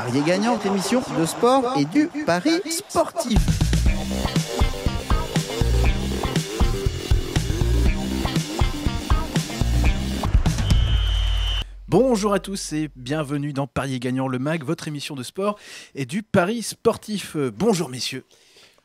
Parier gagnant, émission de sport et du pari sportif. Bonjour à tous et bienvenue dans Paris gagnant le mag, votre émission de sport et du pari sportif. Bonjour messieurs.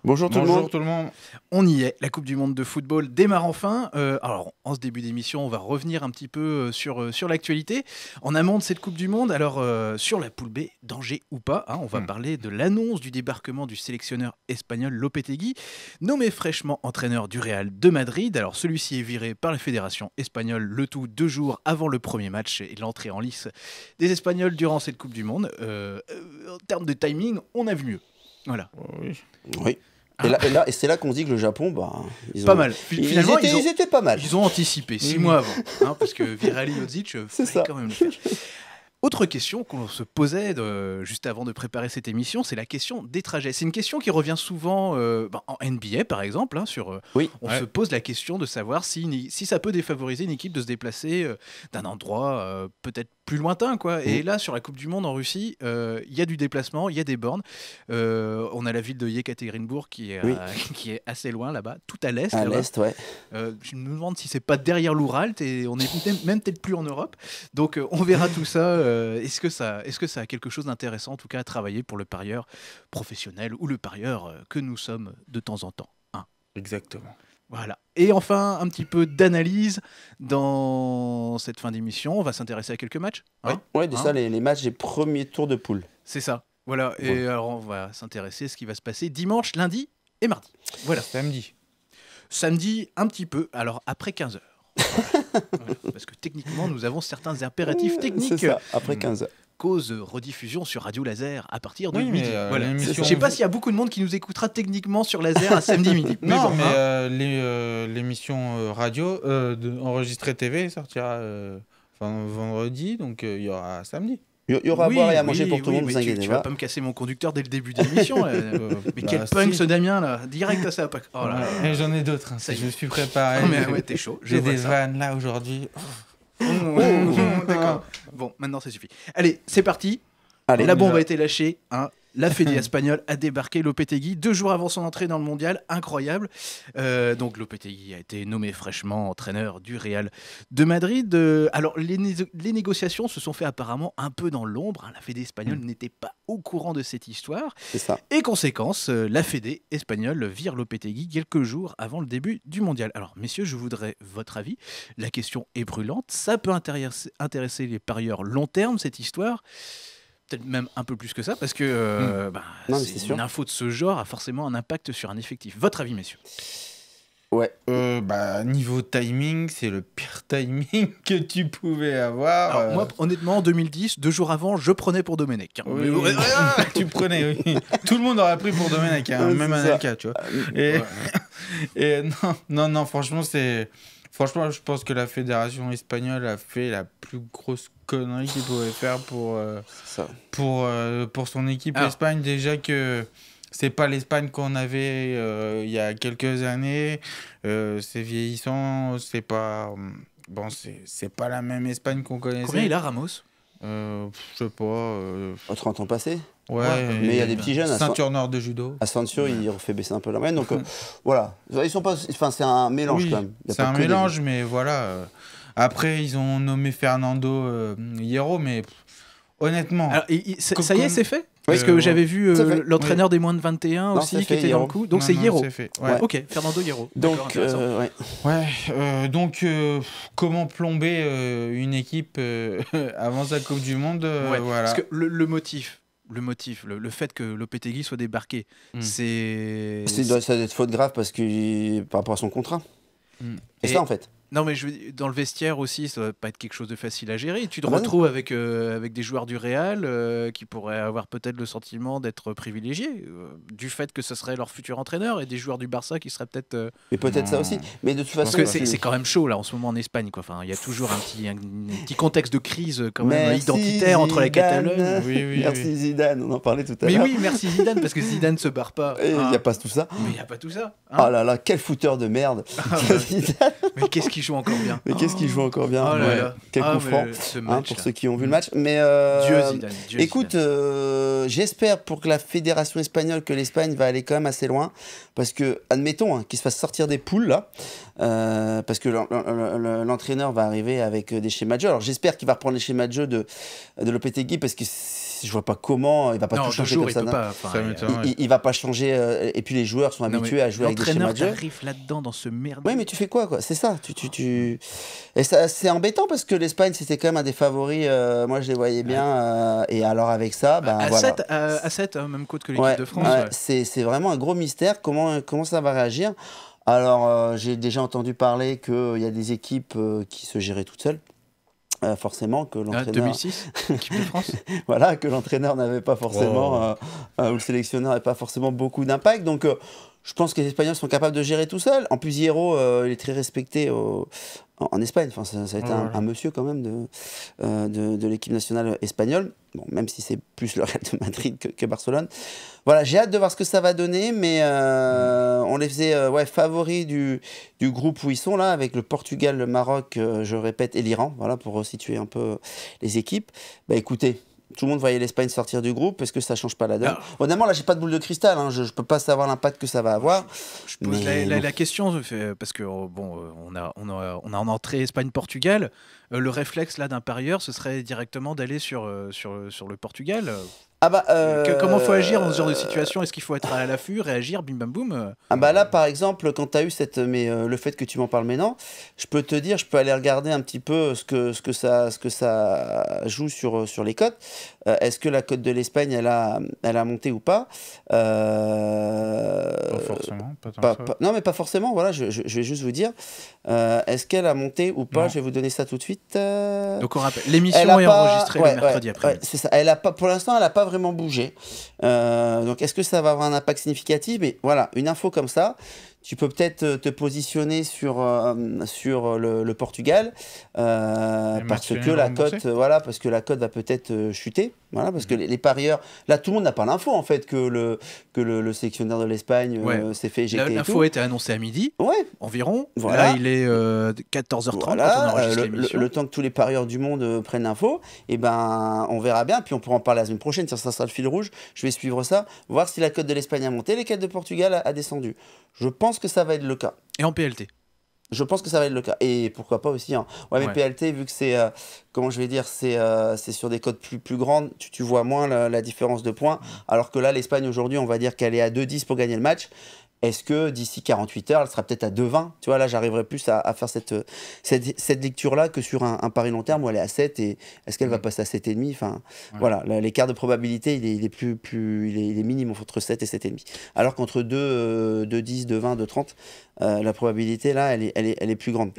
Bonjour, tout, le monde. On y est, la Coupe du Monde de football démarre enfin. Euh, alors, en ce début d'émission, on va revenir un petit peu euh, sur, euh, sur l'actualité. En amont de cette Coupe du Monde, alors sur la poule B, danger ou pas, hein, on va hmm. parler de l'annonce du débarquement du sélectionneur espagnol Lopetegui, nommé fraîchement entraîneur du Real de Madrid. Alors, celui-ci est viré par la fédération espagnole, le tout deux jours avant le premier match et l'entrée en lice des Espagnols durant cette Coupe du Monde. en termes de timing, on a vu mieux. Voilà. Oh oui. oui. Et, là, ah. et, là, et c'est là qu'on dit que le Japon, bah, ils ont... pas mal. Finalement, ils, étaient, ont, ils étaient pas mal. Ils ont anticipé six mm. mois avant, hein, parce que Virali Odzic, c'est ça quand même. Le faire. Autre question qu'on se posait de, euh, juste avant de préparer cette émission, c'est la question des trajets. C'est une question qui revient souvent euh, bah, en NBA, par exemple. Hein, sur, euh, On se pose la question de savoir si, si ça peut défavoriser une équipe de se déplacer d'un endroit peut-être plus lointain. Quoi. Et mm. là, sur la Coupe du Monde en Russie, il y a du déplacement, il y a des bornes. on a la ville de Yekaterinbourg qui est, qui est assez loin là-bas, tout à l'est. À l'est, ouais. je me demande si c'est pas derrière l'Oural. On est même, peut-être plus en Europe. Donc, on verra tout ça euh, est-ce que ça, est que ça a quelque chose d'intéressant en tout cas à travailler pour le parieur professionnel ou le parieur euh, que nous sommes de temps en temps Exactement. Voilà. Et enfin, un petit peu d'analyse dans cette fin d'émission. On va s'intéresser à quelques matchs. oui, hein? ouais, hein? ça, les, matchs des premiers tours de poule. C'est ça. Voilà. Et alors, on va s'intéresser à ce qui va se passer dimanche, lundi et mardi. Voilà. Samedi. Samedi, un petit peu. Alors, après 15h parce que techniquement, nous avons certains impératifs euh, techniques. Ça, après 15 heures. Cause rediffusion sur Radio Laser à partir de midi. Euh, Je ne sais pas s'il y a beaucoup de monde qui nous écoutera techniquement sur Laser à samedi midi. non, mais l'émission radio enregistrée TV sortira euh, vendredi, donc il y aura samedi. Il y aura à boire et à manger pour tout le monde, vous inquiétez tu, vas pas me casser mon conducteur dès le début de l'émission. Euh, mais bah, quel punk ce Damien là, direct à ça. Oh là, J'en ai d'autres, hein, je me suis préparé. Oh, mais ouais, t'es chaud. J'ai des vannes là aujourd'hui. Oh, oh. D'accord. Bon, maintenant ça suffit. Allez, c'est parti. Allez, la bombe a été lâchée. Hein. La Fédé espagnole a débarqué Lopetegui deux jours avant son entrée dans le mondial. Incroyable. Euh, donc Lopetegui a été nommé fraîchement entraîneur du Real de Madrid. Euh, alors les, négociations se sont fait apparemment un peu dans l'ombre. Hein. La Fédé espagnole mm. n'était pas au courant de cette histoire. Ça. Et conséquence, euh, la Fédé espagnole vire Lopetegui quelques jours avant le début du mondial. Alors messieurs, je voudrais votre avis. La question est brûlante. Ça peut intéresser les parieurs long terme, cette histoire même un peu plus que ça, parce que hmm. euh, bah, une info de ce genre a forcément un impact sur un effectif. Votre avis, messieurs Ouais. Oh, bah, niveau timing, c'est le pire timing que tu pouvais avoir. Moi, honnêtement, en 2010, deux jours avant, je prenais pour Domenech. Hein. Ah, tu prenais, oui. Tout le monde aurait pris pour Domenech, hein, même tu vois. Euh, et, non, non, non, franchement, c'est. Franchement, je pense que la fédération espagnole a fait la plus grosse connerie qu'il pouvait faire pour, euh, pour, euh, pour son équipe d'Espagne, Espagne. Déjà que c'est pas l'Espagne qu'on avait euh, il y a quelques années. Euh, c'est vieillissant, c'est pas euh, bon, c'est pas la même Espagne qu'on connaissait. Combien il a Ramos euh, Je sais pas. 30 ans passés. Ouais, mais il y a des petits jeunes. Ceinture noire de judo. À ceinture, il refait baisser un peu la main. Donc voilà, ils sont pas. Enfin, c'est un mélange quand même. C'est un mélange, mais voilà. Après, ils ont nommé Fernando Hierro, mais honnêtement. ça y est, c'est fait parce euh, que j'avais vu euh, l'entraîneur des moins de 21 aussi qui était dans le coup. Donc c'est Hierro. Ok, Fernando Hierro. Donc, euh, donc comment plomber une équipe avant sa Coupe du Monde Parce que le motif, le motif, le, fait que Lopetegui soit débarqué, hmm. c'est. Ça doit être faute grave parce que par rapport à son contrat. Hmm. et, ça en fait. Non, mais je dans le vestiaire aussi, ça va pas être quelque chose de facile à gérer. Tu te ah retrouves avec, euh, avec des joueurs du Real euh, qui pourraient avoir peut-être le sentiment d'être privilégiés euh, du fait que ce serait leur futur entraîneur et des joueurs du Barça qui seraient peut-être. Mais peut-être ça aussi. Hmm. Mais de toute façon. Parce que c'est, quand même chaud là en ce moment en Espagne. Quoi. Enfin, il y a toujours un petit, petit contexte de crise quand même identitaire entre les Catalogne. merci Zidane, on en parlait tout à l'heure. Mais oui, merci Zidane parce que Zidane se barre pas. Il n'y a ah. pas tout ça. Mais il n'y a pas tout ça. Hein. Ah là là, quel fouteur de merde. Ah mais qu'est-ce qu'il joue encore bien. Mais qu'est-ce qu'il joue encore bien oh Quel ah, hein, pour ceux qui ont vu le match. Mais euh, écoute, euh, j'espère pour que la fédération espagnole que l'Espagne va aller quand même assez loin, parce que admettons hein, qu'il se fasse sortir des poules là, euh, parce que l'entraîneur va arriver avec des schémas de jeu. Alors j'espère qu'il va reprendre les schémas de jeu de de Lopetegui, parce que je vois pas comment il va pas tout changer comme ça. il, ne va pas changer. Euh, et puis les joueurs sont habitués à jouer avec des schémas de jeu. là-dedans dans ce merde. Oui, mais tu fais quoi, quoi C'est ça. Tu, tu, Et ça, c'est embêtant parce que l'Espagne c'était quand même un des favoris. Euh, moi, je les voyais bien. Euh, et alors avec ça, ben, à, 7, à, hein, même côte que l'équipe de France. C'est vraiment un gros mystère. Comment comment ça va réagir Alors j'ai déjà entendu parler qu'il y a des équipes qui se géraient toutes seules. Euh, forcément que ah, l'entraîneur. voilà, que l'entraîneur n'avait pas forcément, euh, euh, ou le sélectionneur n'avait pas forcément beaucoup d'impact. Donc je pense que les Espagnols sont capables de gérer tout seul. En plus, Hierro, euh, il est très respecté en, Espagne. Enfin, ça, a été un, monsieur quand même de, euh, de, l'équipe nationale espagnole. même si c'est plus le Real de Madrid que, Barcelone. Voilà, j'ai hâte de voir ce que ça va donner, mais euh, on les faisait ouais, favoris du, du, groupe où ils sont là, avec le Portugal, le Maroc, je répète, et l'Iran. Voilà, pour situer un peu les équipes. Bah écoutez, tout le monde voyait l'Espagne sortir du groupe. Est-ce que ça change pas la donne ah. Honnêtement, là, j'ai pas de boule de cristal. Hein. Je, ne peux pas savoir l'impact que ça va avoir. la, question euh, euh, parce que oh, bon, euh, on a, on a, en entrée Espagne-Portugal. Le réflexe là d'un parieur, ce serait directement d'aller sur, sur, sur le Portugal. Ah bah, euh, comment faut agir dans ce genre de situation Est-ce qu'il faut être à l'affût, réagir, bim bam boum euh? ah bah là, par exemple, quand tu as eu cette, euh, mais le fait que tu m'en parles maintenant, je peux te dire, je peux aller regarder un petit peu ce que, ce que, ça, ce que ça joue sur, sur les cotes. Euh, est-ce que la Côte de l'Espagne, elle a, elle a monté ou pas euh, Pas forcément, Non, mais pas forcément, voilà, je, vais juste vous dire. Euh, est-ce qu'elle a monté ou pas Je vais vous donner ça tout de suite. Donc on rappelle, l'émission est enregistrée le mercredi après. c'est ça. Elle a pas, pour l'instant, elle n'a pas vraiment bougé. donc est-ce que ça va avoir un impact significatif Mais voilà, une info comme ça, tu peux peut-être euh, te positionner sur, euh, sur euh, le, Portugal parce que la cote voilà parce que la cote va peut-être chuter voilà parce que mhm. les, parieurs là tout le monde n'a pas l'info en fait que le que le, sélectionneur de l'Espagne s'est fait éjecter l'info était annoncée à midi ouais. environ voilà. là il est 14h30 quand on le, temps que tous les parieurs du monde prennent l'info et eh ben on verra bien puis on pourra en parler la semaine prochaine ça, ça sera le fil rouge je vais suivre ça voir si la cote de l'Espagne a monté les cotes de Portugal a, a descendu je pense que ça va être le cas. Et en PLT je pense que ça va être le cas. Et pourquoi pas aussi. Hein. Ouais, mais PLT, vu que c'est, euh, comment je vais dire, c'est euh, sur des codes plus, plus grandes, tu, tu vois moins la, la, différence de points. Alors que là, l'Espagne aujourd'hui, on va dire qu'elle est à 2-10 pour gagner le match. Est-ce que d'ici 48 heures, elle sera peut-être à 2-20 Tu vois, là, j'arriverai plus à, à, faire cette, euh, cette, cette lecture-là que sur un, un, pari long terme où elle est à 7 et est-ce qu'elle va mm. passer à 7,5 Enfin, voilà, l'écart de probabilité, il est, il est plus, plus, il est, il est, minime entre 7 et 7,5. Alors qu'entre 2, euh, 2, 10, 2, 20, 2, 30, la probabilité, là, elle est, elle elle est, plus grande.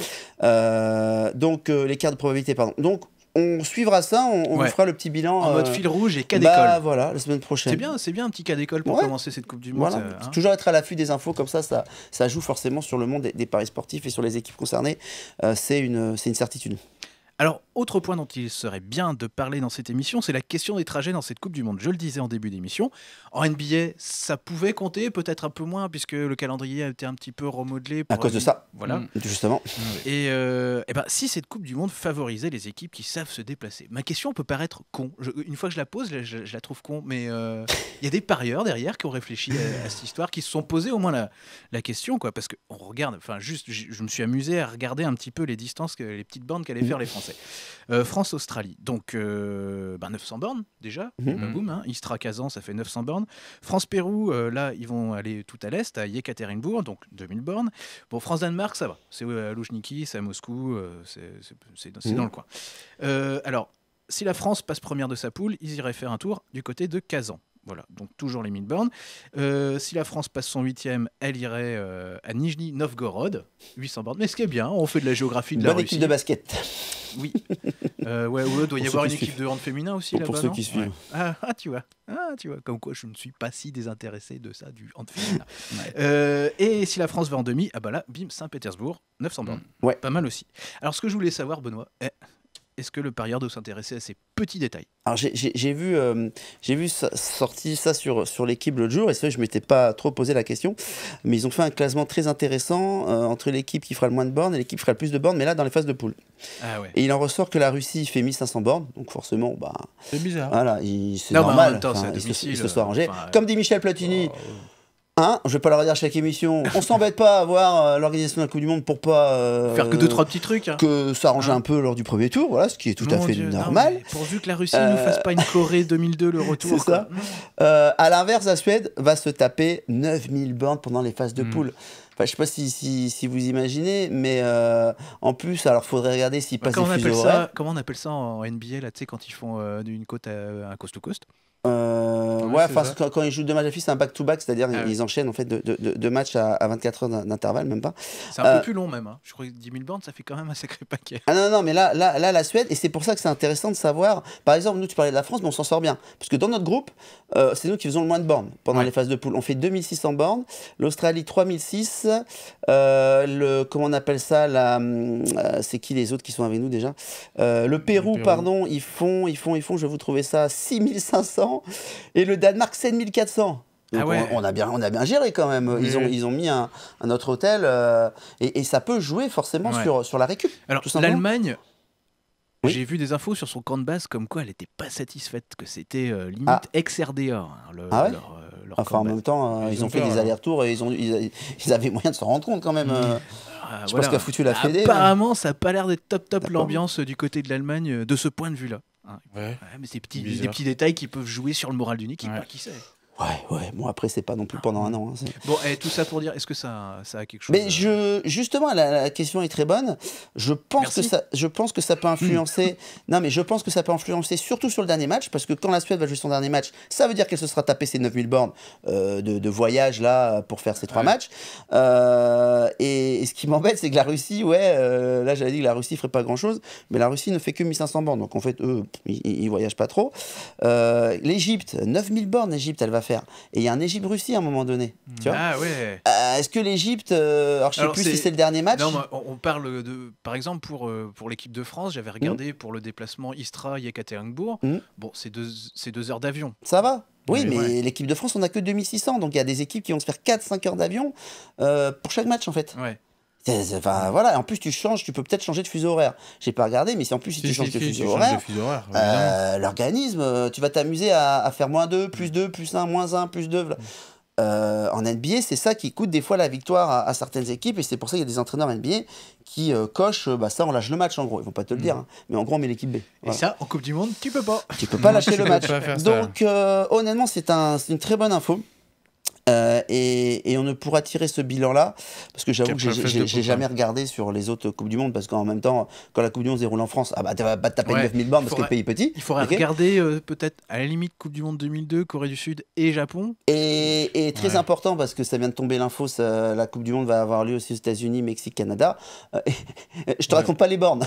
Euh, donc, euh, l'écart de probabilité, pardon. Donc, on suivra ça, on, vous fera le petit bilan. En mode euh, fil rouge et cas bah, d'école. Bah, voilà, la semaine prochaine. C'est bien, c'est bien un petit cas d'école pour commencer cette Coupe du Monde. Hein. Toujours être à l'affût des infos, comme ça, ça, ça joue forcément sur le monde des, paris sportifs et sur les équipes concernées. c'est une, une certitude. Alors, autre point dont il serait bien de parler dans cette émission, c'est la question des trajets dans cette Coupe du Monde. Je le disais en début d'émission, en NBA, ça pouvait compter, peut-être un peu moins, puisque le calendrier a été un petit peu remodelé. à cause de ça, voilà. Mmh. justement. Et, euh, eh ben, si cette Coupe du Monde favorisait les équipes qui savent se déplacer, ma question peut paraître con. une fois que je la pose, je, la trouve con, mais il euh, y a des parieurs derrière qui ont réfléchi à, cette histoire, qui se sont posés au moins la, la question, quoi, parce que regarde, enfin, juste, je, me suis amusé à regarder un petit peu les distances, que, les petites bandes qu'allaient mmh. faire les Français. Euh, France-Australie. Donc, 900 euh, ben, bornes déjà. Mhm. boum, hein. Istra Kazan, ça fait 900 bornes. France-Pérou, euh, là, ils vont aller tout à l'est, à Yekaterinbourg, donc 2000 bornes. Bon, France-Danemark, ça va. C'est à Loujniki, c'est à Moscou, c'est mhm. dans le coin. alors, si la France passe première de sa poule, ils iraient faire un tour du côté de Kazan. Voilà, donc toujours les mid Euh, si la France passe son huitième, elle irait euh, à Nijni Novgorod, 800 bornes. Mais ce qui est bien, on fait de la géographie de Bonne équipe de basket. Oui. Euh, ouais, ouais, doit y avoir une équipe de hand féminin aussi là-bas. Pour ceux qui suivent. Ah, ah, tu vois. Ah, tu vois. Comme quoi, je ne suis pas si désintéressé de ça, du hand féminin. Euh, et si la France va en demi, ah bah là, bim, Saint-Pétersbourg, 900 bornes. Ouais. Pas mal aussi. Alors, ce que je voulais savoir, Benoît, est est-ce que le parieur doit s'intéresser à ces petits détails Alors j'ai vu, euh, j'ai vu ça, sorti ça sur, sur l'équipe l'autre jour, et c'est vrai je ne m'étais pas trop posé la question, mais ils ont fait un classement très intéressant euh, entre l'équipe qui fera le moins de bornes et l'équipe qui fera le plus de bornes, mais là dans les phases de poule. Ah et il en ressort que la Russie fait 1500 bornes, donc forcément, bah, c'est bizarre. Voilà, c'est normal, bah se, arrangés. Euh, Comme dit Michel Platini. Hein je vais pas leur dire à chaque émission. On s'embête pas à voir euh, l'organisation d'un coup du Monde pour pas euh, faire que deux trois petits trucs. Hein. Que s'arranger hein. un peu lors du premier tour, voilà, ce qui est tout à fait normal. pourvu que la Russie ne nous fasse pas une euh, Corée 2002 le retour. C'est ça. à l'inverse, la Suède va se taper 9000 bornes pendant les phases de hmm. poule. Enfin, je sais pas si, vous imaginez, mais en plus, alors faudrait regarder s'il bah, passe des fuseaux ça, Comment on appelle ça en NBA là, quand ils font une côte à, un coast to coast euh, ouais, quand ils jouent deux matchs à fils, c'est un back-to-back, c'est-à-dire ah ils enchaînent en fait deux de, de, matchs à, 24 heures d'intervalle, même pas. C'est un peu euh, plus long même. Hein. Je crois que 10 000 bornes ça fait quand même un sacré paquet. Ah non, non, mais là, là, là la Suède, et c'est pour ça que c'est intéressant de savoir. Par exemple, nous, tu parlais de la France, mais on s'en sort bien. Parce que dans notre groupe, euh, c'est nous qui faisons le moins de bornes pendant les phases de poule. On fait 2600 bornes, l'Australie 3006, le, comment on appelle ça, c'est qui les autres qui sont avec nous déjà le Pérou, le Pérou, pardon, ils font, ils font, ils font, je vais vous trouver ça, 6500 et le Danemark 7400. Ah on, a bien, on a bien géré quand même. Ils, ont, ils ont mis un, autre hôtel euh, et, ça peut jouer forcément sur, sur la récup. Alors l'Allemagne, j'ai vu des infos sur son camp de base comme quoi elle n'était pas satisfaite, que c'était euh, limite ah. ex-RDA. Hein, ah euh, enfin en même temps, ils, ont fait des allers-retours et ils, ont, ils, avaient moyen de s'en rendre compte quand même. Hmm. Je pense qu'a foutu la Fédé. Hein. Apparemment, ça n'a pas l'air d'être top top l'ambiance du côté de l'Allemagne de ce point de vue-là. Hein. mais c'est petits, des petits détails qui peuvent jouer sur le moral d'une équipe, qui sait Ouais, ouais. Bon, après, c'est pas non plus pendant un an. Hein, bon, et tout ça pour dire, est-ce que ça, ça a quelque chose Mais je, justement, la, question est très bonne. Je pense que ça, je pense que ça peut influencer. non, mais je pense que ça peut influencer surtout sur le dernier match, parce que quand la Suède va jouer son dernier match, ça veut dire qu'elle se sera tapée ses 9000 bornes euh, de, voyage là pour faire ces trois matchs. Euh, et, ce qui m'embête, c'est que la Russie, ouais, euh, là j'avais dit que la Russie ferait pas grand chose, mais la Russie ne fait que 1500 bornes, donc en fait, eux, ils, voyagent pas trop. L'Égypte, 9000 bornes, l'Égypte, elle va faire. Et il y a un Égypte-Russie à un moment donné. ah ouais. Euh, est-ce que l'Égypte. Euh, alors je ne sais plus si c'est le dernier match. Non, on parle de. Par exemple, pour, euh, pour l'équipe de France, j'avais mm. regardé pour le déplacement Istra-Yekaterinbourg. Mmh. Bon, c'est deux, deux heures d'avion. Ça va oui, mais, l'équipe de France, on n'a que 2600. Donc il y a des équipes qui vont se faire 4-5 heures d'avion pour chaque match, en fait. Ouais voilà. En plus, tu changes, tu peux peut-être changer de fuseau horaire. J'ai pas regardé, mais si en plus, si, tu changes, de, fuseau horaire, euh, l'organisme, euh, tu vas t'amuser à, faire moins 2, plus 2, plus 1, moins 1, plus 2. Mm. Euh, en NBA, c'est ça qui coûte des fois la victoire à, certaines équipes, et c'est pour ça qu'il y a des entraîneurs NBA qui cochent bah, ça, on lâche le match en gros. Ils vont pas te le mm. dire, hein. mais en gros, on met l'équipe B. Et ça, en Coupe du Monde, tu peux pas. Tu peux pas lâcher le match. Donc, honnêtement, c'est une très bonne info. Euh, et, on ne pourra tirer ce bilan-là, parce que j'avoue que j'ai jamais regardé sur les autres Coupes du Monde, parce qu'en même temps, quand la Coupe du Monde se déroule en France, ah bah, tu vas pas te taper 9000 bornes parce que le pays est petit. Il faudrait regarder euh, peut-être à la limite Coupe du Monde 2002, Corée du Sud et Japon. Et, très important, parce que ça vient de tomber l'info, la Coupe du Monde va avoir lieu aussi aux États-Unis, Mexique, Canada. Euh, je te raconte pas les bornes.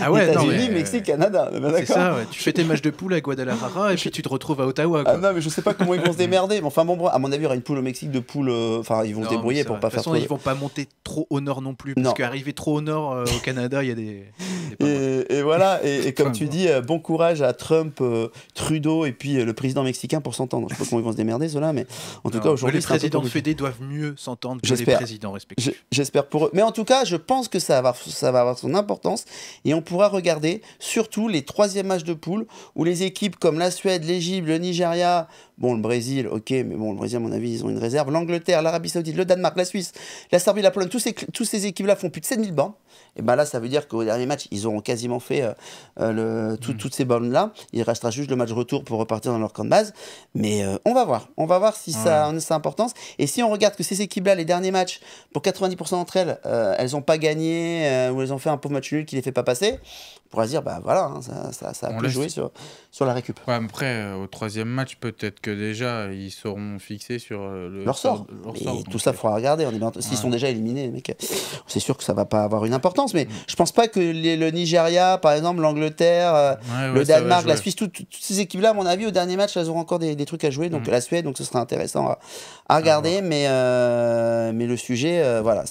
Ah ouais, États-Unis, Mexique, Canada. C'est ça, tu fais tes matchs de poule à Guadalajara et puis tu te retrouves à Ottawa. Ah quoi. Ah non, mais je sais pas comment ils vont se démerder. Mais enfin, bon, à mon avis, une poule au Mexique de poule. Euh, enfin, ils vont se débrouiller pour pas faire. De toute façon, ils vont pas monter trop au nord non plus. Parce qu'arriver trop au nord euh, au Canada, il y a des et, voilà, et, comme tu dis, euh, bon courage à Trump, euh, Trudeau et puis euh, le président mexicain pour s'entendre. Je sais pas comment ils vont se démerder, cela, mais en tout cas, aujourd'hui. Les présidents fédés doivent mieux s'entendre que les présidents respectifs. J'espère pour eux. Mais en tout cas, je pense que ça va, ça va avoir son importance et on pourra regarder surtout les troisièmes matchs de poule où les équipes comme la Suède, l'Égypte, le Nigeria, bon, le Brésil, ok, mais bon, le Brésil, à mon avis, ils ont une réserve, l'Angleterre, l'Arabie Saoudite, le Danemark, la Suisse, la Serbie, la Pologne, tous ces, ces équipes-là font plus de 7000 bancs. Et ben là, ça veut dire qu'au dernier match, ils auront quasiment ont fait euh, euh, le, hmm. toutes ces bornes-là. Il restera juste le match retour pour repartir dans leur camp de base. Mais euh, on va voir. On va voir si ça a sa importance. Et si on regarde que ces équipes-là, les derniers matchs, pour 90% d'entre elles, elles n'ont pas gagné ou elles ont fait un pauvre match nul qui les fait pas passer, on pourra se dire, bah voilà, hein, ça, ça, a plus joué sur, sur la récup. après, au troisième match, peut-être que déjà, ils seront fixés sur le leur sort. tout ça, il faudra regarder. S'ils sont déjà éliminés, c'est sûr que ça va pas avoir une importance. Mais hmm. je pense pas que le Nigeria par exemple, l'Angleterre, euh, le Danemark, la Suisse, toutes ces équipes-là, à mon avis, au dernier match, elles auront encore des, trucs à jouer. Donc mm. la Suède, donc ce sera intéressant à, regarder. Ah, mais, euh, mais le sujet, euh, voilà,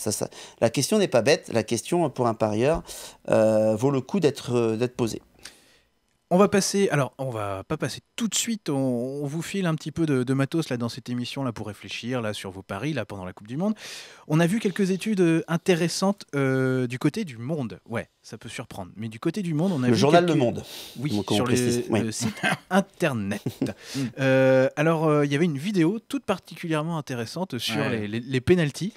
la question n'est pas bête. La question pour un parieur vaut le coup d'être posée. On va passer, alors on va pas passer tout de suite, on, vous file un petit peu de, matos là dans cette émission là pour réfléchir là sur vos paris là pendant la Coupe du Monde. On a vu quelques études intéressantes euh, du côté du Monde, ouais, ça peut surprendre, mais du côté du Monde on a le journal quelques... Le Monde, oui, sur le euh, site internet. Mm. Euh, alors il y avait une vidéo toute particulièrement intéressante sur les, les, pénalties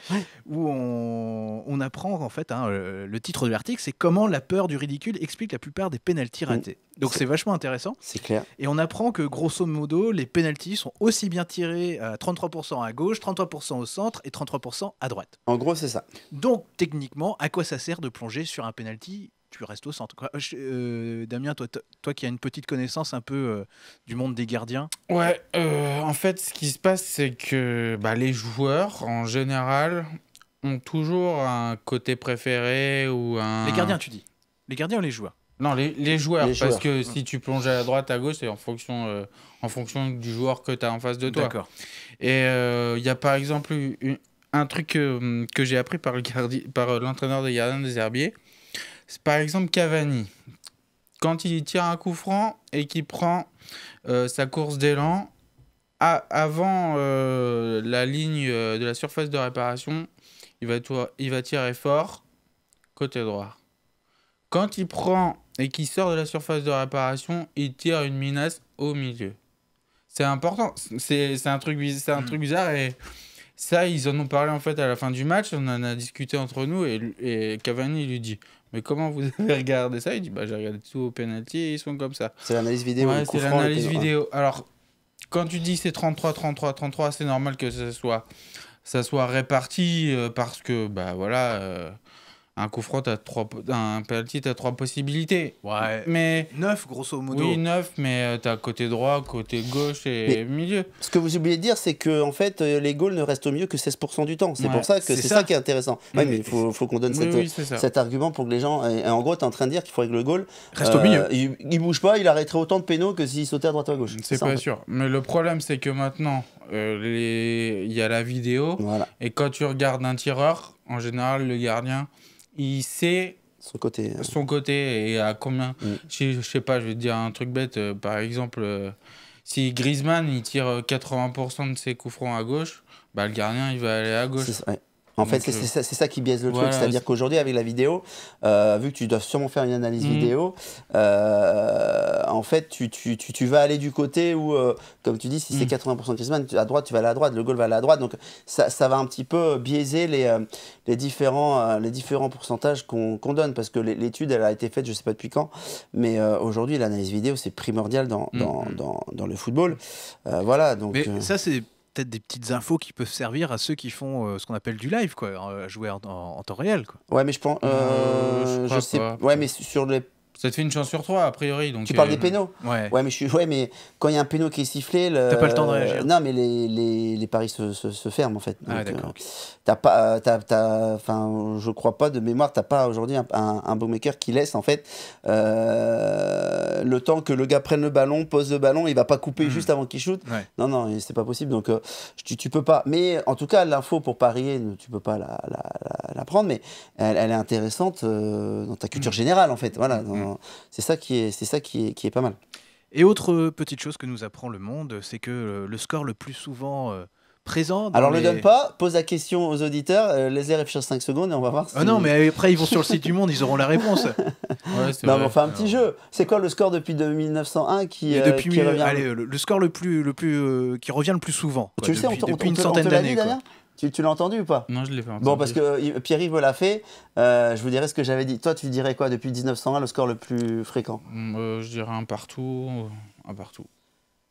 où on, apprend en fait hein, le, titre de l'article, c'est comment la peur du ridicule explique la plupart des pénalties mm. ratées. Donc c'est vachement intéressant. C'est clair. Et on apprend que grosso modo, les penalties sont aussi bien tirés à 33% à gauche, 33% au centre et 33% à droite. En gros, c'est ça. Donc techniquement, à quoi ça sert de plonger sur un penalty tu restes au centre. Euh, Damien, toi, toi qui as une petite connaissance un peu euh, du monde des gardiens. Ouais, euh, en fait, ce qui se passe, c'est que bah, les joueurs, en général, ont toujours un côté préféré ou un... Les gardiens, tu dis Les gardiens ou les joueurs non, les, les, joueurs, parce que si tu plonges à droite, à gauche, c'est en fonction, euh, en fonction du joueur que tu as en face de toi. Et euh, il y a par exemple un truc hum, que, j'ai appris par, par euh, l'entraîneur des gardiens des Herbiers. C'est par exemple Cavani. Quand il tire un coup franc et qu'il prend sa course d'élan avant la ligne de la surface de réparation, il va, il va tirer fort côté droit. Quand il prend et qui sort de la surface de réparation, il tire une menace au milieu. C'est important, c'est un, truc, un mm. truc bizarre et ça, ils en ont parlé en fait à la fin du match, on en a discuté entre nous et, Cavani lui dit mais comment vous avez regardé ça Il dit bah j'ai regardé tout au penalty ils sont comme ça. C'est l'analyse vidéo. c'est l'analyse vidéo. Alors quand tu dis c'est 33 33 33, c'est normal que ça soit ça soit réparti euh, parce que bah voilà euh, un coup franc, un trois, un penalty, t'as trois possibilités. Ouais. Mais neuf, grosso modo. Oui, neuf, mais euh, as côté droit, côté gauche et milieu. Ce que vous oubliez de dire, c'est que en fait, euh, les goals ne restent au mieux que 16% du temps. C'est pour ça que c'est ça. qui est intéressant. Oui, mais il faut, faut qu'on donne cet argument pour que les gens. en gros, tu es en train de dire qu'il faudrait que le goal reste au milieu. Euh, il, ne bouge pas, il arrêterait autant de pénaux que s'il sautait à droite ou à gauche. C'est pas sûr. Mais le problème, c'est que maintenant, il y a la vidéo. Voilà. Et quand tu regardes un tireur, en général, le gardien il sait son côté. Hein. Son côté et à combien mm. je, sais pas, je vais te dire un truc bête. Euh, par exemple, euh, si Griezmann il tire 80% euh, de ses coups francs à gauche, bah, le gardien il va aller à gauche. En fait, euh, c'est ça, qui biaise le truc. C'est-à-dire qu'aujourd'hui, avec la vidéo, euh, vu que tu dois sûrement faire une analyse mhm. vidéo, euh, en fait, tu, vas aller du côté où, comme tu dis, si c'est 80% mhm. man, à droite, tu vas aller à droite, le goal va aller à droite. Donc, ça, va un petit peu biaiser les, différents, pourcentages qu'on donne. Parce que l'étude, elle a été faite, je ne sais pas depuis quand, mais aujourd'hui, l'analyse vidéo, c'est primordial dans, mhm. le football. voilà. Donc, mais ça, c'est peut-être des petites infos qui peuvent servir à ceux qui font euh, ce qu'on appelle du live, quoi, à jouer en, temps réel. Quoi. Ouais, mais je pense. Euh, euh, je, sais. Ouais, mais sur le ça te fait une chance sur trois, a priori. Donc tu parles euh, des pénaux ouais. ouais. mais je suis... ouais, mais quand il y a un pénal qui est sifflé. Le... T'as pas le temps de réagir. Non, mais les, les, les paris se, se, ferment, en fait. ah, d'accord. Euh, pas, euh, as, Enfin, je crois pas de mémoire, t'as pas aujourd'hui un, un, bookmaker qui laisse, en fait, le temps que le gars prenne le ballon, pose le ballon, il va pas couper hmm. juste avant qu'il shoote Non, non, c'est pas possible. Donc, tu, tu peux pas. Mais en tout cas, l'info pour parier, tu peux pas la, la, la, prendre, mais elle, elle est intéressante dans ta culture hmm. générale, en fait. Voilà. Hmm c'est ça qui est, c'est ça qui est, pas mal. Et autre euh, petite chose que nous apprend le monde, c'est que euh, le score le plus souvent euh, présent. Alors ne le donne pas, pose la question aux auditeurs, Les laissez réfléchir 5 secondes et on va voir. Ah non, mais après ils vont sur le site du Monde, ils auront la réponse. ouais, non, mais on fait un petit jeu. C'est quoi le score depuis 1901 qui, qui revient Allez, le, score le plus, le plus qui revient le plus souvent. tu le sais, depuis, on, depuis une centaine d'années. Tu, tu l'as entendu ou pas Non, je ne l'ai pas entendu. Bon, parce que Pierre-Yves l'a fait. Euh, je vous dirais ce que j'avais dit. Toi, tu dirais quoi depuis 1901, le score le plus fréquent mm, euh, Je dirais un partout. Un partout.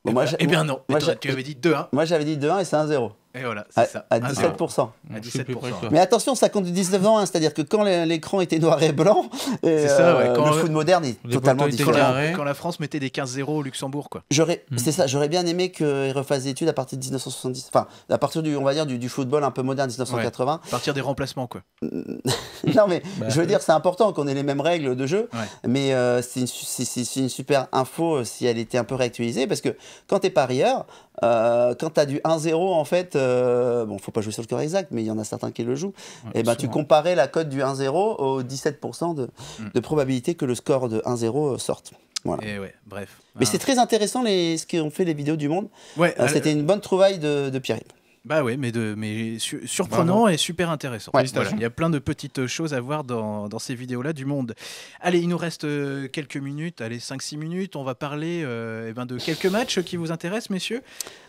Bon, moi, eh bien eh ben, non, moi, tu avais dit 2-1. Hein. Moi, j'avais dit 2-1 et c'est 1-0. Et voilà, à, ça. à, 17%. Ah, à 17%. Mais attention, ça compte du 19 ans, hein, c'est-à-dire que quand l'écran était noir et blanc, euh, le foot moderne est totalement différent. Quand la France mettait des 15-0 au Luxembourg, quoi. J'aurais, hmm. c'est ça, j'aurais bien aimé qu'ils refassent des études à partir de 1970, enfin, à partir du, on va dire, du, football un peu moderne 1980. à partir des remplacements, quoi. non, mais bah, je veux euh, dire, c'est important qu'on ait les mêmes règles de jeu, mais euh, c'est une, une, super info si elle était un peu réactualisée, parce que quand t'es parieur, euh, quand tu as du 1-0, en fait, euh, bon, faut pas jouer sur le score exact, mais il y en a certains qui le jouent. et eh ben, tu comparais la cote du 1-0 au 17% de, probabilité que le score de 1-0 euh, sorte. Voilà. Et eh ouais, bref. Mais ah. c'est très intéressant les, ce qu'ont fait les vidéos du monde. Ouais, C'était une bonne trouvaille de, de Pierre. -Yves. Bah oui, mais, de, mais surprenant et super intéressant. Il y a plein de petites choses à voir dans, dans ces vidéos-là du monde. Allez, il nous reste euh, quelques minutes, allez, 5-6 minutes. On va parler euh, eh ben de quelques matchs qui vous intéressent, messieurs.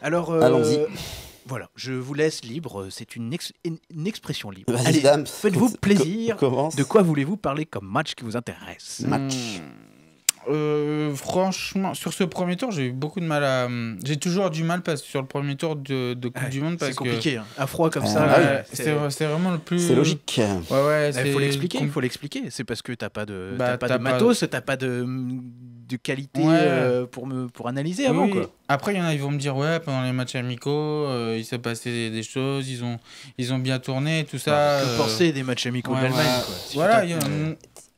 Alors, euh, Allons-y. Voilà, je vous laisse libre, c'est une, expression libre. Allez, faites-vous plaisir. de quoi voulez-vous parler comme match qui vous intéresse Match. Hmm. Euh, franchement, sur ce premier tour, j'ai eu beaucoup de mal à. Euh, j'ai toujours du mal parce sur le premier tour de, Coupe du Monde. C'est compliqué, hein. à froid comme ça. Ah, c'est vraiment le plus. C'est logique. Il bah, faut l'expliquer. Il faut l'expliquer. C'est parce que t'as pas de, bah, pas, de matos, t'as pas de, qualité euh, pour me pour analyser avant. Après, il y en a, ils vont me dire ouais, pendant les matchs amicaux, il s'est passé des, choses, ils ont ils ont bien tourné, tout ça. Bah, que penser des matchs amicaux d'Allemagne. voilà, il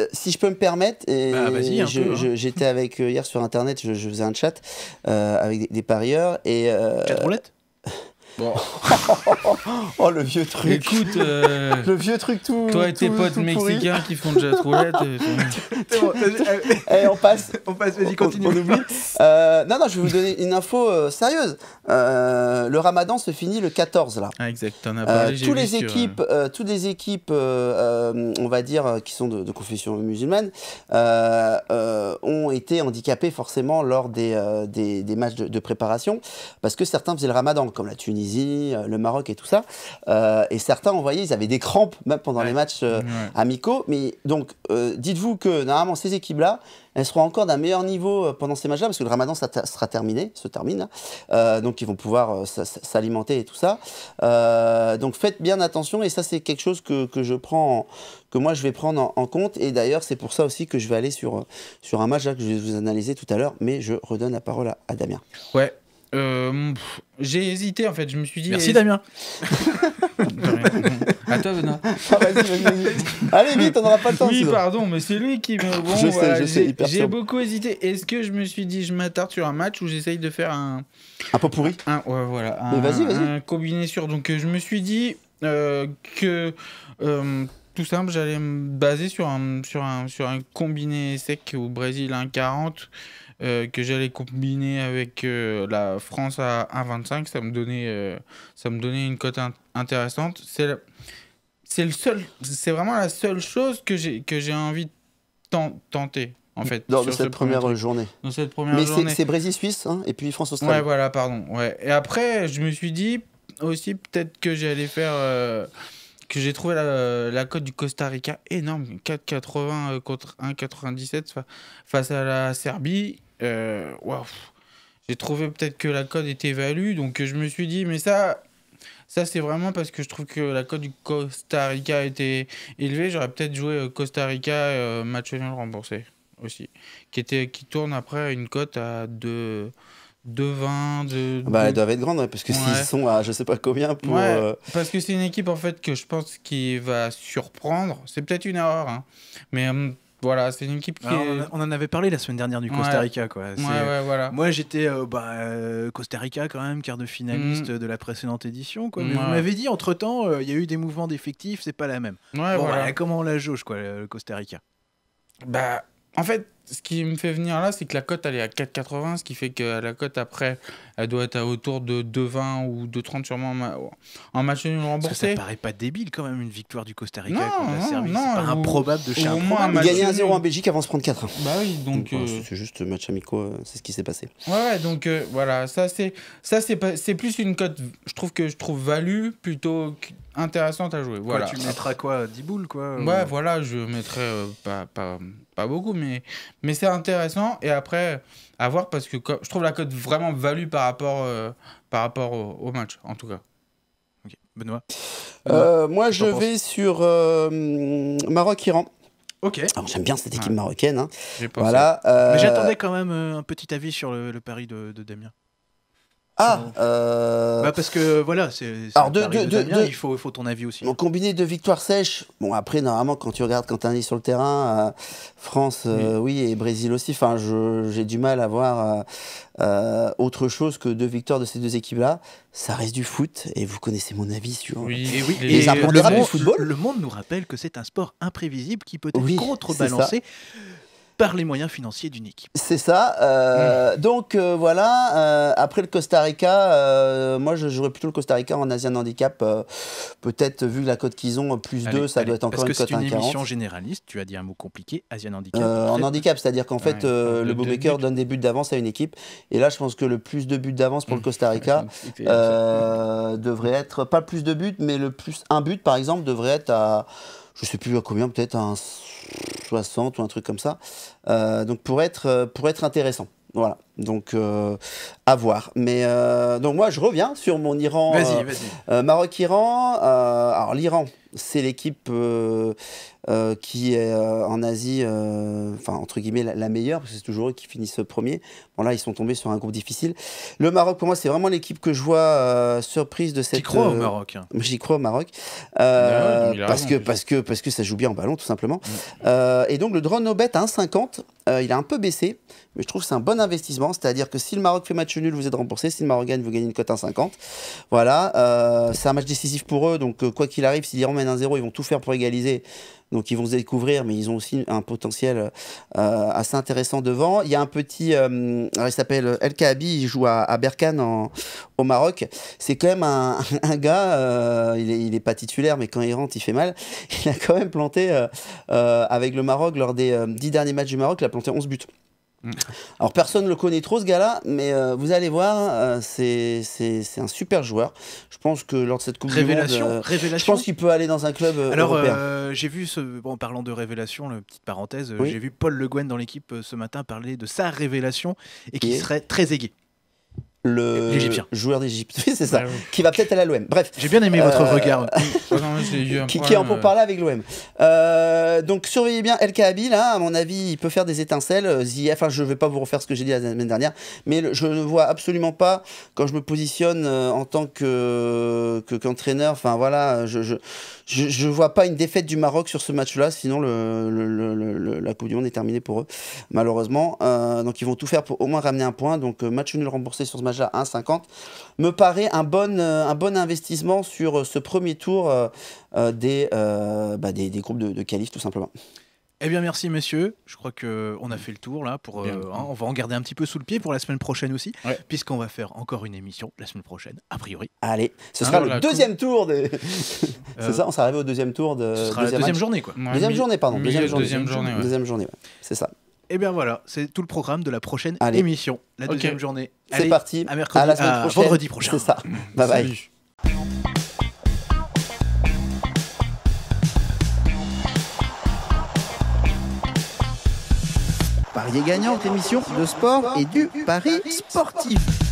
euh, si je peux me permettre, et bah, hein. j'étais avec euh, hier sur internet, je, faisais un chat euh, avec des, parieurs et. Euh, roulette Bon. oh le vieux truc. Écoute, euh, le vieux truc tout. Toi et tes potes mexicains qui font déjà la roulette. Et... Euh, on passe. On passe, vas-y, continue. On, oublie. Euh, non, non, je vais vous donner une info sérieuse. le ramadan se finit le 14 là. Ah, exact, t'en Toutes les, équipes, toutes les équipes, on va dire, qui sont de, confession musulmane, ont été handicapées forcément lors des, des, des matchs de, de préparation parce que certains faisaient le ramadan, comme la Tunisie euh, le Maroc et tout ça. Euh, et certains, on voyait, ils avaient des crampes même pendant les matchs euh, amicaux. Mais donc, dites-vous que normalement, ces équipes-là, elles seront encore d'un meilleur niveau pendant ces matchs-là, parce que le ramadan sera terminé, se termine. Hein. donc, ils vont pouvoir s'alimenter et tout ça. donc, faites bien attention. Et ça, c'est quelque chose que, je prends, que moi, je vais prendre en, compte. Et d'ailleurs, c'est pour ça aussi que je vais aller sur, sur un match là, que je vais vous analyser tout à l'heure. Mais je redonne la parole à, à Damien. Ouais, euh, j'ai hésité en fait, je me suis dit. Merci Damien À toi Benoît. Ah, Allez vite, on n'aura pas le temps. Oui, pardon, mais c'est lui qui me. je sais, J'ai beaucoup hésité. Est-ce que je me suis dit je m'attarde sur un match ou j'essaye de faire un. Un pot pourri un, voilà, vas-y, vas-y. un combiné sûr. Donc euh, je me suis dit euh, que tout simple, j'allais me baser sur un, sur un, sur un combiné sec au Brésil 1,40 euh, que j'allais combiner avec euh, la France à 1,25, ça me donnait, euh, ça me donnait une cote intéressante. C'est c'est le seul, c'est vraiment la seule chose que j'ai que j'ai envie de tenter. En fait, dans cette première journée. Dans cette première Mais journée. Mais c'est Brésil-Suisse hein, et puis France-Australie. Ouais, voilà, pardon. Ouais. Et après, je me suis dit aussi peut-être que j'allais faire que j'ai trouvé la, cote du Costa Rica énorme, 4,80 euh, contre 1,97 face à la Serbie. Euh, waouh J'ai trouvé peut-être que la cote était value, donc euh, je me suis dit, mais ça, ça c'est vraiment parce que je trouve que la cote du Costa Rica était élevée. J'aurais peut-être joué Costa Rica match nul remboursé aussi, qui, était, qui tourne après une cote à 2 de 20, de... Bah, elles doivent être grandes, parce que s'ils sont à je sais pas combien pour... Euh, parce que c'est une équipe, en fait, que je pense qui va surprendre. C'est peut-être une erreur, hein. mais... Hum, voilà, c'est une équipe qui. on, en avait parlé la semaine dernière du Costa Rica. Quoi. Moi, j'étais euh, bah, euh, Costa Rica, quand même, quart de finaliste hum. de la précédente édition. Quoi. Mais vous m'avez dit, entre-temps, il y a eu des mouvements d'effectifs, c'est pas la même. comment on la jauge, quoi, le Costa Rica Bah, en fait, ce qui me fait venir là, c'est que la cote, elle est à 4,80, ce qui fait que la cote après, elle doit être à autour de 2,20 ou 2,30 sûrement en, match nul remboursé. ça paraît pas débile quand même, une victoire du Costa Rica non, contre la Serbie. C'est pas improbable de Gagner 1-0 en Belgique avant de se prendre 4 Bah oui, donc. Euh, c'est juste match amico, euh, c'est ce qui s'est passé. Ouais, donc euh, voilà, ça c'est c'est plus une cote, je trouve que je trouve value plutôt intéressante à jouer. Voilà. tu mettras quoi 10 boules quoi Ouais, voilà, je mettrais pas, pas beaucoup, mais, mais c'est intéressant. Et après, à voir parce que je trouve la cote vraiment value par rapport, euh, par rapport au, match, en tout cas. Ok, Benoît. Euh, moi, je vais sur euh, Maroc-Iran. Ok. Ah, j'aime bien cette équipe marocaine. Hein. Voilà, j'attendais quand même un petit avis sur le, pari de Damien. Ah euh, bah, Parce que voilà, c'est. Alors, il faut, faut ton avis aussi. Combiner combiné de victoires sèches, bon, après, normalement, quand tu regardes quand est sur le terrain, euh, France, euh, oui. et Brésil aussi, enfin, j'ai du mal à voir autre chose que deux victoires de ces deux équipes-là. Ça reste du foot, et vous connaissez mon avis sur. Oui, oui, les, et le, du football. le monde nous rappelle que c'est un sport imprévisible qui peut être contrebalancé par les moyens financiers équipe. C'est ça. Euh, mmh. Donc euh, voilà, euh, après le Costa Rica, moi je jouerais plutôt le Costa Rica en Asian Handicap. Peut-être vu la cote qu'ils ont, plus 2, ça doit être encore une cote Parce que c'est une émission généraliste, tu as dit un mot compliqué, Asian Handicap. en handicap, c'est-à-dire qu'en fait, le bookmaker donne des buts d'avance à une équipe. Et là, je pense que le plus de buts d'avance pour le mmh. Costa Rica devrait être, pas plus de buts, mais le plus un but par exemple devrait être à je sais plus à combien, peut-être un 60 ou un truc comme ça. Euh, donc pour être, euh, pour être intéressant. Voilà. Donc, euh, à voir. Mais euh, donc, moi, je reviens sur mon Iran. Vas-y, euh, vas-y. Maroc-Iran. alors, l'Iran, c'est l'équipe qui est en Asie, enfin, entre guillemets, la, meilleure, parce que c'est toujours eux qui finissent premier. Bon, là, ils sont tombés sur un groupe difficile. Le Maroc, pour moi, c'est vraiment l'équipe que je vois surprise de cette. Hein? J'y crois au Maroc. J'y crois au Maroc. parce, que, parce, que, parce que ça joue bien en ballon, tout simplement. Mm. et donc, le drone Nobet à 1,50, il a un peu baissé, mais je trouve que c'est un bon investissement c'est-à-dire que si le Maroc fait match nul, vous êtes remboursé, si le Maroc gagne, vous gagnez une cote 1,50. Voilà, euh, c'est un match décisif pour eux, donc euh, quoi qu'il arrive, s'ils remettent un 1-0, ils vont tout faire pour égaliser. Donc ils vont se découvrir, mais ils ont aussi un potentiel euh, assez intéressant devant. Il y a un petit, il s'appelle El Khabi il joue à, Berkane au Maroc. C'est quand même un, gars, il n'est pas titulaire, mais quand il rentre, il fait mal. Il a quand même planté avec le Maroc lors des 10 derniers matchs du Maroc, il a planté 11 buts. Mm. Alors personne ne le connaît trop ce gars-là, mais euh, vous allez voir, euh, c'est un super joueur. Je pense que lors de cette Coupe révélation, euh, je pense qu'il peut aller dans un club Alors, j'ai vu, ce, bon, en parlant de révélation, petite parenthèse, j'ai vu Paul Le Guen dans l'équipe ce matin parler de sa révélation et qui serait très aigué le joueur d'Égypte. c'est ça. Qui va peut-être aller à l'OM. Bref. J'ai bien aimé votre euh, regard. Ah qui, est en pour euh, parler avec l'OM. Euh, donc surveillez bien El Khabi là. À mon avis, il peut faire des étincelles. enfin, je ne vais pas vous refaire ce que j'ai dit la semaine dernière, mais je ne vois absolument pas quand je me positionne en tant que qu'entraîneur. enfin voilà, je, je vois pas une défaite du Maroc sur ce match-là, sinon le, la Coupe du Monde est terminée pour eux, malheureusement. donc ils vont tout faire pour au moins ramener un point. Donc match nul remboursé sur ce match à 1,50, me paraît un bon, euh, un bon investissement sur euh, ce premier tour euh, bah, des, des, groupes de, de tout simplement. Eh bien merci monsieur je crois qu'on a fait le tour là, pour, hein, on va en garder un petit peu sous le pied pour la semaine prochaine aussi, puisqu'on va faire encore une émission la semaine prochaine, a priori. Allez, ce hein, sera le deuxième tour, de... c'est ça, on s'est arrivé au deuxième tour de... deuxième deuxième journée quoi. deuxième journée, pardon. Deuxième, journée. Deuxième journée, c'est ça. Et eh bien voilà, c'est tout le programme de la prochaine émission, la deuxième journée. C'est parti. À mercredi, à euh, vendredi prochain. C'est ça. bye bye. Salut. est gagnant, émission de sport et du pari sportif.